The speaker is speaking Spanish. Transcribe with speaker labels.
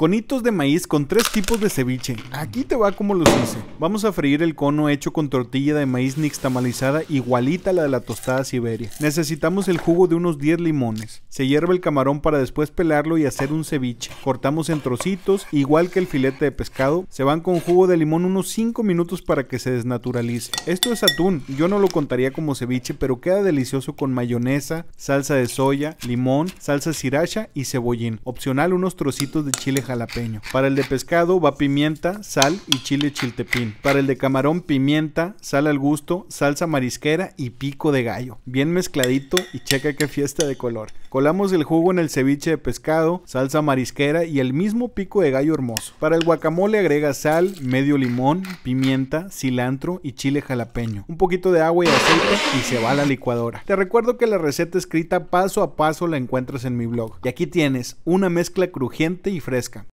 Speaker 1: Conitos de maíz con tres tipos de ceviche. Aquí te va como los hice. Vamos a freír el cono hecho con tortilla de maíz nixtamalizada igualita a la de la tostada Siberia. Necesitamos el jugo de unos 10 limones. Se hierve el camarón para después pelarlo y hacer un ceviche. Cortamos en trocitos, igual que el filete de pescado. Se van con jugo de limón unos 5 minutos para que se desnaturalice. Esto es atún, yo no lo contaría como ceviche, pero queda delicioso con mayonesa, salsa de soya, limón, salsa sriracha y cebollín. Opcional unos trocitos de chile jalapeño. Para el de pescado va pimienta, sal y chile chiltepín. Para el de camarón, pimienta, sal al gusto, salsa marisquera y pico de gallo. Bien mezcladito y checa qué fiesta de color. Colamos el jugo en el ceviche de pescado, salsa marisquera y el mismo pico de gallo hermoso. Para el guacamole agrega sal, medio limón, pimienta, cilantro y chile jalapeño. Un poquito de agua y aceite y se va a la licuadora. Te recuerdo que la receta escrita paso a paso la encuentras en mi blog. Y aquí tienes una mezcla crujiente y fresca.